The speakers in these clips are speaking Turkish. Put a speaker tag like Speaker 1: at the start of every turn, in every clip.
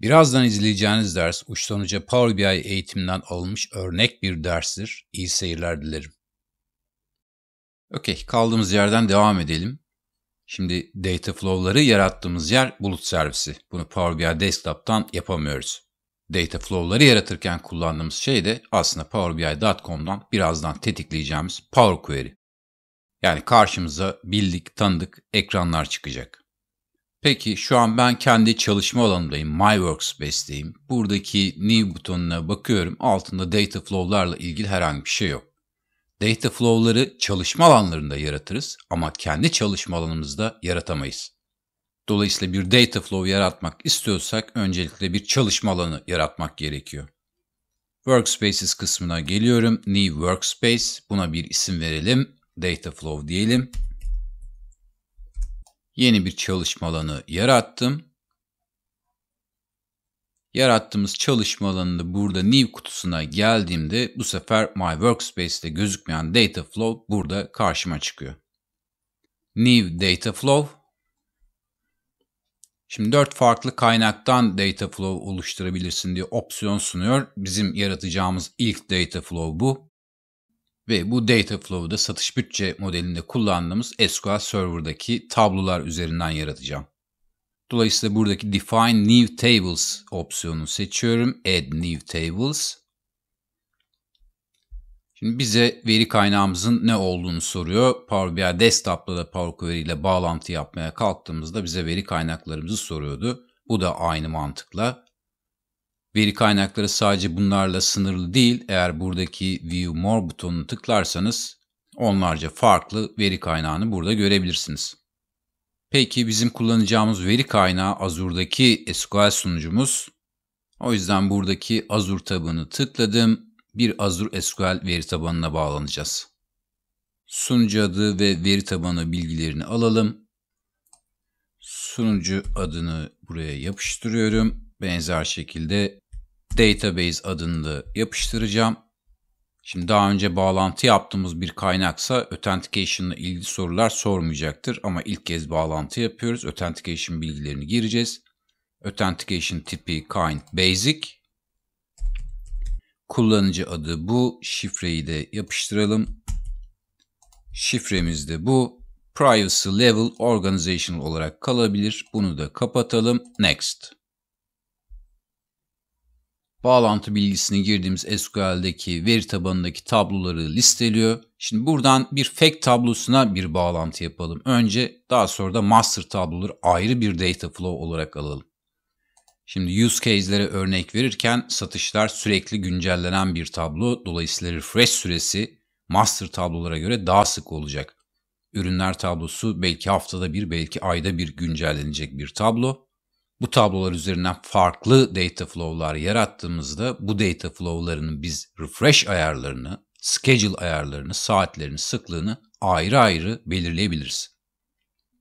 Speaker 1: Birazdan izleyeceğiniz ders uçtan uca Power BI eğitiminden alınmış örnek bir derstir. İyi seyirler dilerim. Okey, kaldığımız yerden devam edelim. Şimdi data flow'ları yarattığımız yer bulut servisi. Bunu Power BI Desktop'tan yapamıyoruz. Data flow'ları yaratırken kullandığımız şey de aslında powerbi.com'dan birazdan tetikleyeceğimiz Power Query. Yani karşımıza bildik, tanıdık ekranlar çıkacak. Peki şu an ben kendi çalışma alanımdayım. My Workspace'deyim. Buradaki New butonuna bakıyorum. Altında data flow'larla ilgili herhangi bir şey yok. Data flow'ları çalışma alanlarında yaratırız ama kendi çalışma alanımızda yaratamayız. Dolayısıyla bir data flow yaratmak istiyorsak öncelikle bir çalışma alanı yaratmak gerekiyor. Workspaces kısmına geliyorum. New Workspace. Buna bir isim verelim. Data flow diyelim yeni bir çalışma alanı yarattım. Yarattığımız çalışma alanında burada new kutusuna geldiğimde bu sefer my workspace'te gözükmeyen data flow burada karşıma çıkıyor. New data flow. Şimdi dört farklı kaynaktan data flow oluşturabilirsin diye opsiyon sunuyor. Bizim yaratacağımız ilk data flow bu. Ve bu data flow'da satış bütçe modelinde kullandığımız SQL Server'daki tablolar üzerinden yaratacağım. Dolayısıyla buradaki Define New Tables opsiyonunu seçiyorum. Add New Tables. Şimdi bize veri kaynağımızın ne olduğunu soruyor. Power BI Desktop'la da Power Query ile bağlantı yapmaya kalktığımızda bize veri kaynaklarımızı soruyordu. Bu da aynı mantıkla Veri kaynakları sadece bunlarla sınırlı değil. Eğer buradaki View More butonunu tıklarsanız onlarca farklı veri kaynağını burada görebilirsiniz. Peki bizim kullanacağımız veri kaynağı Azure'daki SQL sunucumuz. O yüzden buradaki Azure tabını tıkladım. Bir Azure SQL veri tabanına bağlanacağız. Sunucu adı ve veri tabanı bilgilerini alalım. Sunucu adını buraya yapıştırıyorum. Benzer şekilde database adını yapıştıracağım. Şimdi daha önce bağlantı yaptığımız bir kaynaksa authentication ile ilgili sorular sormayacaktır ama ilk kez bağlantı yapıyoruz. Authentication bilgilerini gireceğiz. Authentication tipi kind basic. Kullanıcı adı bu. Şifreyi de yapıştıralım. Şifremiz de bu. Privacy level organizational olarak kalabilir. Bunu da kapatalım. Next bağlantı bilgisini girdiğimiz SQL'deki veri tabanındaki tabloları listeliyor. Şimdi buradan bir fact tablosuna bir bağlantı yapalım. Önce daha sonra da master tabloları ayrı bir data flow olarak alalım. Şimdi use case'lere örnek verirken satışlar sürekli güncellenen bir tablo. Dolayısıyla refresh süresi master tablolara göre daha sık olacak. Ürünler tablosu belki haftada bir, belki ayda bir güncellenecek bir tablo bu tablolar üzerinden farklı data flow'lar yarattığımızda bu data flow'larının biz refresh ayarlarını, schedule ayarlarını, saatlerini, sıklığını ayrı ayrı belirleyebiliriz.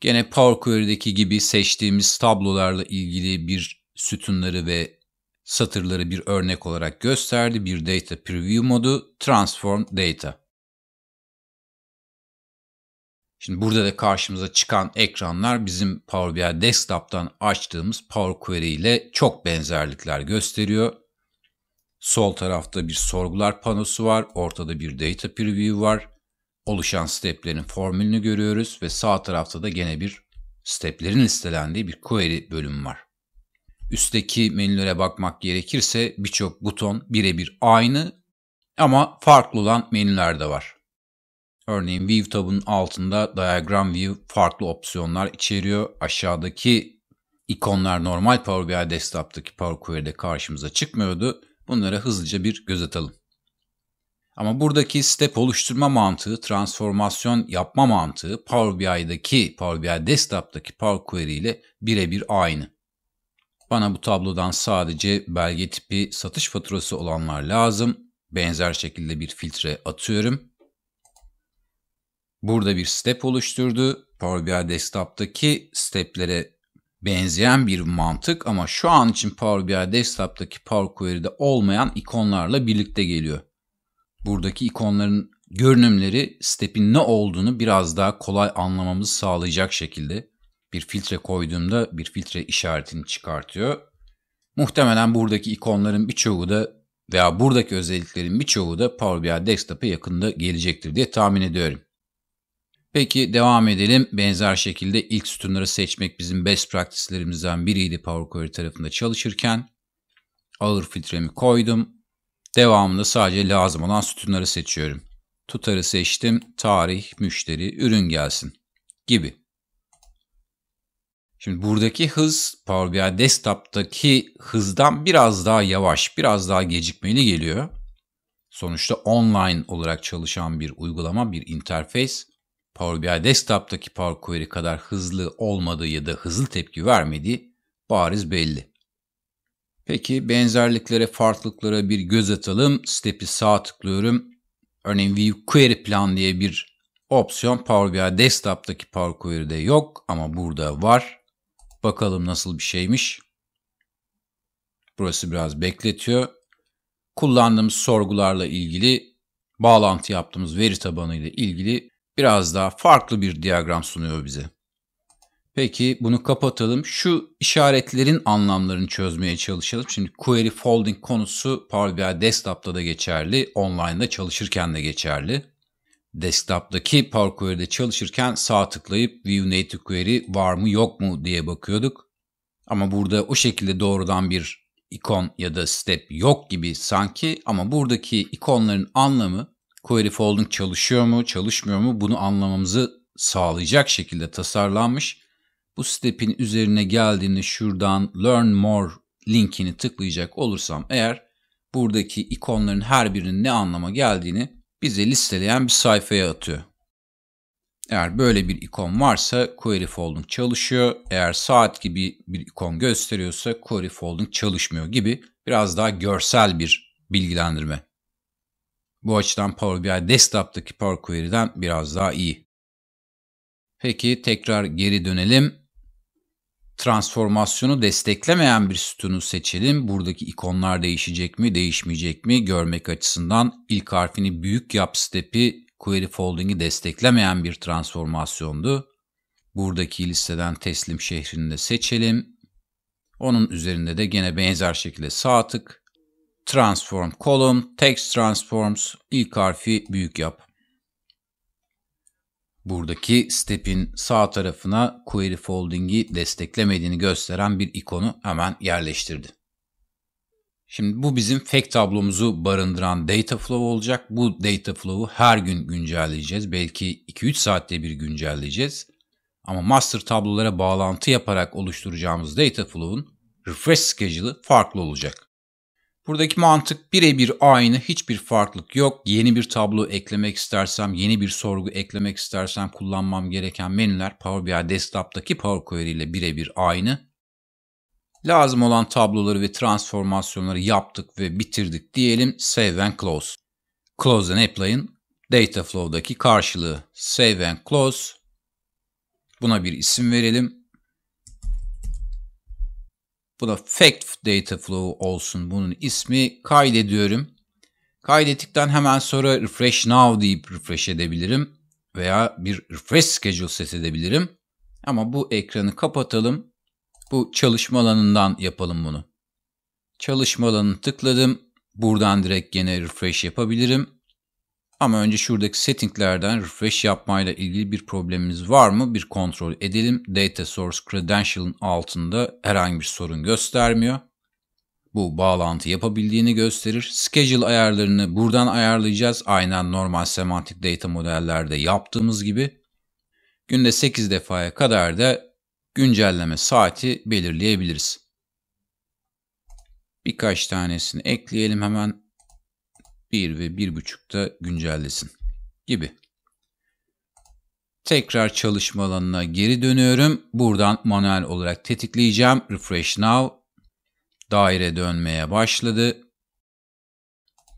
Speaker 1: Gene Power Query'deki gibi seçtiğimiz tablolarla ilgili bir sütunları ve satırları bir örnek olarak gösterdi. Bir data preview modu, transform data. Şimdi burada da karşımıza çıkan ekranlar bizim Power BI Desktop'tan açtığımız Power Query ile çok benzerlikler gösteriyor. Sol tarafta bir sorgular panosu var, ortada bir data preview var. Oluşan steplerin formülünü görüyoruz ve sağ tarafta da gene bir steplerin listelendiği bir query bölümü var. Üstteki menülere bakmak gerekirse birçok buton birebir aynı ama farklı olan menüler de var. Örneğin View tabının altında Diagram View farklı opsiyonlar içeriyor. Aşağıdaki ikonlar normal Power BI Desktop'taki Power Query'de karşımıza çıkmıyordu. Bunlara hızlıca bir göz atalım. Ama buradaki step oluşturma mantığı, transformasyon yapma mantığı Power BI'daki, Power BI Desktop'taki Power Query ile birebir aynı. Bana bu tablodan sadece belge tipi satış faturası olanlar lazım. Benzer şekilde bir filtre atıyorum. Burada bir step oluşturdu. Power BI Desktop'taki steplere benzeyen bir mantık ama şu an için Power BI Desktop'taki Power Query'de olmayan ikonlarla birlikte geliyor. Buradaki ikonların görünümleri step'in ne olduğunu biraz daha kolay anlamamızı sağlayacak şekilde bir filtre koyduğumda bir filtre işaretini çıkartıyor. Muhtemelen buradaki ikonların birçoğu da veya buradaki özelliklerin birçoğu da Power BI Desktop'a yakında gelecektir diye tahmin ediyorum. Peki devam edelim. Benzer şekilde ilk sütunları seçmek bizim best practice'lerimizden biriydi Power Query tarafında çalışırken. Ağır filtremi koydum. Devamında sadece lazım olan sütunları seçiyorum. Tutarı seçtim. Tarih, müşteri, ürün gelsin gibi. Şimdi buradaki hız Power BI Desktop'taki hızdan biraz daha yavaş, biraz daha gecikmeli geliyor. Sonuçta online olarak çalışan bir uygulama, bir interface. Power BI Desktop'taki Power Query kadar hızlı olmadığı ya da hızlı tepki vermediği bariz belli. Peki benzerliklere, farklılıklara bir göz atalım. Step'i sağ tıklıyorum. Örneğin View Query Plan diye bir opsiyon Power BI Desktop'taki Power Query'de yok ama burada var. Bakalım nasıl bir şeymiş. Burası biraz bekletiyor. Kullandığımız sorgularla ilgili, bağlantı yaptığımız veri tabanıyla ilgili biraz daha farklı bir diyagram sunuyor bize. Peki bunu kapatalım. Şu işaretlerin anlamlarını çözmeye çalışalım. Şimdi query folding konusu Power BI desktop'ta da geçerli, online'da çalışırken de geçerli. Desktop'taki Power Query'de çalışırken sağ tıklayıp View Native Query var mı yok mu diye bakıyorduk. Ama burada o şekilde doğrudan bir ikon ya da step yok gibi sanki ama buradaki ikonların anlamı bu herif çalışıyor mu, çalışmıyor mu bunu anlamamızı sağlayacak şekilde tasarlanmış. Bu step'in üzerine geldiğimde şuradan Learn More linkini tıklayacak olursam eğer buradaki ikonların her birinin ne anlama geldiğini bize listeleyen bir sayfaya atıyor. Eğer böyle bir ikon varsa Query Folding çalışıyor. Eğer saat gibi bir ikon gösteriyorsa Query Folding çalışmıyor gibi biraz daha görsel bir bilgilendirme. Bu açıdan Power BI Desktop'taki Power Query'den biraz daha iyi. Peki tekrar geri dönelim. Transformasyonu desteklemeyen bir sütunu seçelim. Buradaki ikonlar değişecek mi, değişmeyecek mi görmek açısından ilk harfini büyük yap step'i query folding'i desteklemeyen bir transformasyondu. Buradaki listeden teslim şehrini de seçelim. Onun üzerinde de gene benzer şekilde sağ tık transform column text transforms ilk harfi büyük yap. Buradaki step'in sağ tarafına query folding'i desteklemediğini gösteren bir ikonu hemen yerleştirdi. Şimdi bu bizim fake tablomuzu barındıran data flow olacak. Bu data flow'u her gün güncelleyeceğiz. Belki 2-3 saatte bir güncelleyeceğiz. Ama master tablolara bağlantı yaparak oluşturacağımız data flow'un refresh schedule'ı farklı olacak. Buradaki mantık birebir aynı, hiçbir farklılık yok. Yeni bir tablo eklemek istersem, yeni bir sorgu eklemek istersem kullanmam gereken menüler Power BI Desktop'taki Power Query ile birebir aynı. Lazım olan tabloları ve transformasyonları yaptık ve bitirdik diyelim. Save and Close. Close and Apply'ın Dataflow'daki karşılığı Save and Close. Buna bir isim verelim. Buna fact data flow olsun bunun ismi. Kaydediyorum. Kaydettikten hemen sonra refresh now deyip refresh edebilirim. Veya bir refresh schedule set edebilirim. Ama bu ekranı kapatalım. Bu çalışma alanından yapalım bunu. Çalışma alanını tıkladım. Buradan direkt gene refresh yapabilirim. Ama önce şuradaki settinglerden refresh yapmayla ilgili bir problemimiz var mı bir kontrol edelim. Data Source Credential'ın altında herhangi bir sorun göstermiyor. Bu bağlantı yapabildiğini gösterir. Schedule ayarlarını buradan ayarlayacağız. Aynen normal semantik data modellerde yaptığımız gibi. Günde 8 defaya kadar da güncelleme saati belirleyebiliriz. Birkaç tanesini ekleyelim hemen. 1 ve 1.5'ta güncellesin gibi. Tekrar çalışma alanına geri dönüyorum. Buradan manuel olarak tetikleyeceğim. Refresh now. Daire dönmeye başladı.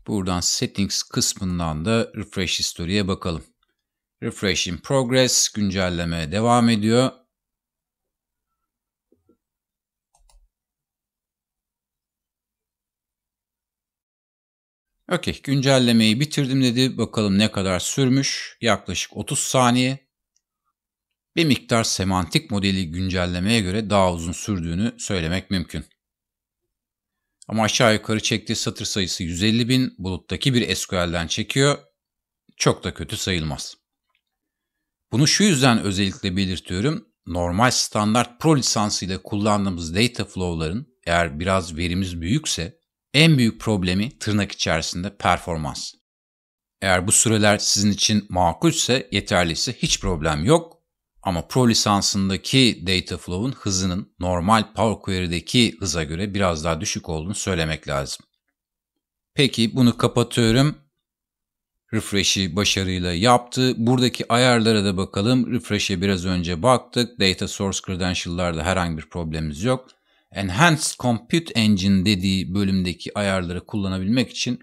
Speaker 1: Buradan settings kısmından da refresh history'e bakalım. Refresh in progress güncelleme devam ediyor. Okey güncellemeyi bitirdim dedi. Bakalım ne kadar sürmüş. Yaklaşık 30 saniye. Bir miktar semantik modeli güncellemeye göre daha uzun sürdüğünü söylemek mümkün. Ama aşağı yukarı çektiği satır sayısı 150 bin buluttaki bir SQL'den çekiyor. Çok da kötü sayılmaz. Bunu şu yüzden özellikle belirtiyorum. Normal standart pro lisansı ile kullandığımız data flow'ların eğer biraz verimiz büyükse en büyük problemi tırnak içerisinde performans. Eğer bu süreler sizin için makulse, yeterliyse hiç problem yok. Ama Pro lisansındaki data flow'un hızının normal Power Query'deki hıza göre biraz daha düşük olduğunu söylemek lazım. Peki bunu kapatıyorum. Refresh'i başarıyla yaptı. Buradaki ayarlara da bakalım. Refresh'e biraz önce baktık. Data Source Credential'larda herhangi bir problemimiz yok. Enhanced Compute Engine dediği bölümdeki ayarları kullanabilmek için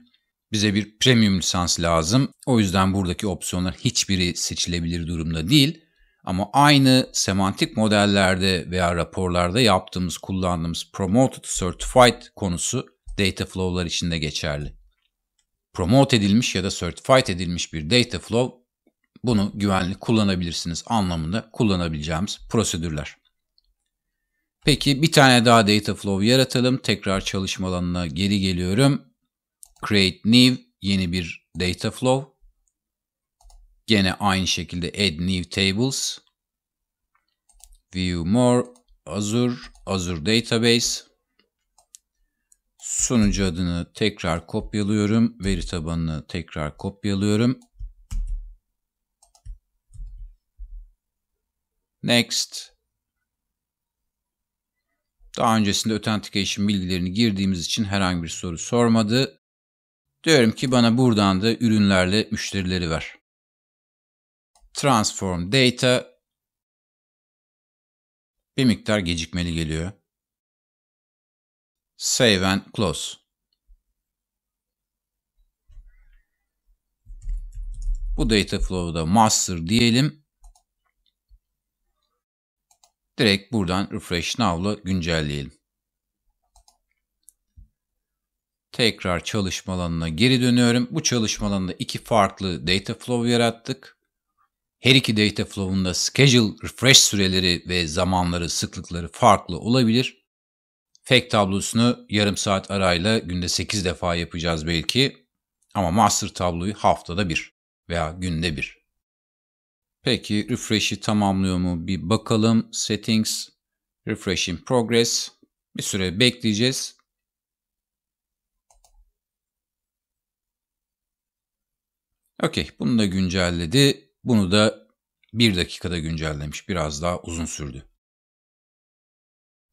Speaker 1: bize bir premium lisans lazım. O yüzden buradaki opsiyonlar hiçbiri seçilebilir durumda değil. Ama aynı semantik modellerde veya raporlarda yaptığımız, kullandığımız Promoted Certified konusu data flow'lar için de geçerli. Promote edilmiş ya da certified edilmiş bir data flow bunu güvenli kullanabilirsiniz anlamında kullanabileceğimiz prosedürler. Peki bir tane daha data flow yaratalım. Tekrar çalışma alanına geri geliyorum. Create new yeni bir data flow. Gene aynı şekilde add new tables. View more Azure Azure database. Sunucu adını tekrar kopyalıyorum. Veri tabanını tekrar kopyalıyorum. Next. Daha öncesinde authentication bilgilerini girdiğimiz için herhangi bir soru sormadı. Diyorum ki bana buradan da ürünlerle müşterileri ver. Transform data bir miktar gecikmeli geliyor. Save and close. Bu data flow'da master diyelim. Direkt buradan Refresh Now'la güncelleyelim. Tekrar çalışma alanına geri dönüyorum. Bu çalışma alanında iki farklı data flow yarattık. Her iki data flow'unda schedule refresh süreleri ve zamanları, sıklıkları farklı olabilir. Fake tablosunu yarım saat arayla günde 8 defa yapacağız belki. Ama master tabloyu haftada bir veya günde bir. Peki refresh'i tamamlıyor mu bir bakalım. Settings, refresh in progress. Bir süre bekleyeceğiz. Okey bunu da güncelledi. Bunu da bir dakikada güncellemiş. Biraz daha uzun sürdü.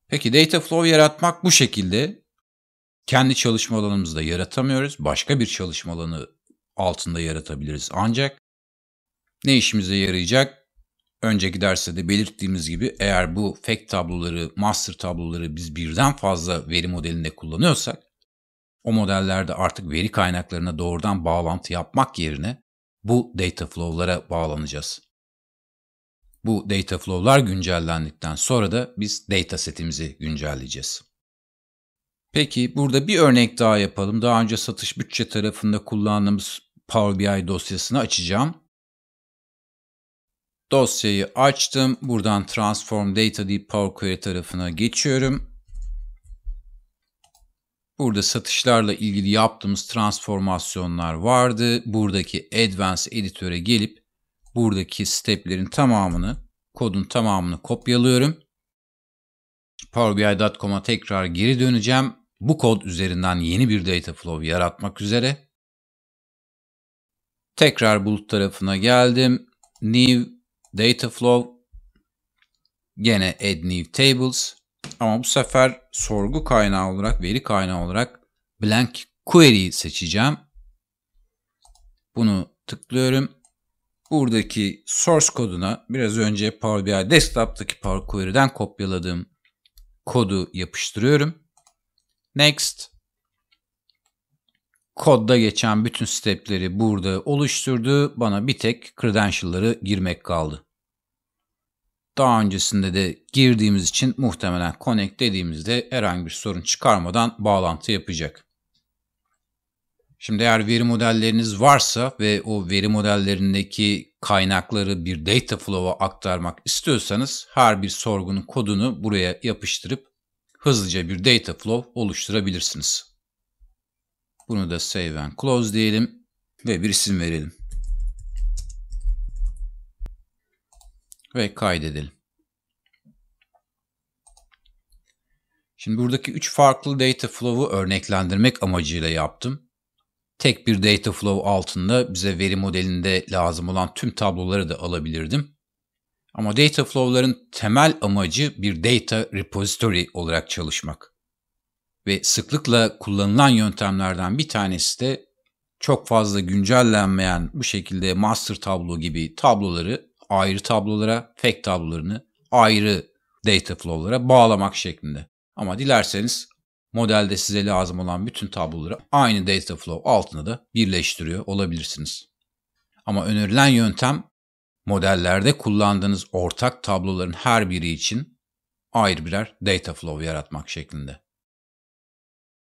Speaker 1: Peki data flow yaratmak bu şekilde. Kendi çalışma alanımızda yaratamıyoruz. Başka bir çalışma alanı altında yaratabiliriz. Ancak ne işimize yarayacak? Önceki derste de belirttiğimiz gibi eğer bu fake tabloları, master tabloları biz birden fazla veri modelinde kullanıyorsak, o modellerde artık veri kaynaklarına doğrudan bağlantı yapmak yerine bu data flow'lara bağlanacağız. Bu data flow'lar güncellendikten sonra da biz data setimizi güncelleyeceğiz. Peki burada bir örnek daha yapalım. Daha önce satış bütçe tarafında kullandığımız Power BI dosyasını açacağım Dosyayı açtım. Buradan Transform Data Deep Power Query tarafına geçiyorum. Burada satışlarla ilgili yaptığımız transformasyonlar vardı. Buradaki Advanced Editor'e gelip buradaki steplerin tamamını, kodun tamamını kopyalıyorum. PowerBI.com'a tekrar geri döneceğim. Bu kod üzerinden yeni bir data flow yaratmak üzere. Tekrar bulut tarafına geldim. New Dataflow gene add new tables ama bu sefer sorgu kaynağı olarak, veri kaynağı olarak blank query seçeceğim. Bunu tıklıyorum. Buradaki source koduna biraz önce Power BI Desktop'taki Power Query'den kopyaladığım kodu yapıştırıyorum. Next kodda geçen bütün stepleri burada oluşturdu. Bana bir tek credential'ları girmek kaldı. Daha öncesinde de girdiğimiz için muhtemelen connect dediğimizde herhangi bir sorun çıkarmadan bağlantı yapacak. Şimdi eğer veri modelleriniz varsa ve o veri modellerindeki kaynakları bir data flow'a aktarmak istiyorsanız her bir sorgunun kodunu buraya yapıştırıp hızlıca bir data flow oluşturabilirsiniz. Bunu da save and close diyelim ve bir isim verelim. Ve kaydedelim. Şimdi buradaki 3 farklı data flow'u örneklendirmek amacıyla yaptım. Tek bir data flow altında bize veri modelinde lazım olan tüm tabloları da alabilirdim. Ama data flow'ların temel amacı bir data repository olarak çalışmak ve sıklıkla kullanılan yöntemlerden bir tanesi de çok fazla güncellenmeyen bu şekilde master tablo gibi tabloları ayrı tablolara, fake tablolarını ayrı data flow'lara bağlamak şeklinde. Ama dilerseniz modelde size lazım olan bütün tabloları aynı data flow altında da birleştiriyor olabilirsiniz. Ama önerilen yöntem modellerde kullandığınız ortak tabloların her biri için ayrı birer data flow yaratmak şeklinde.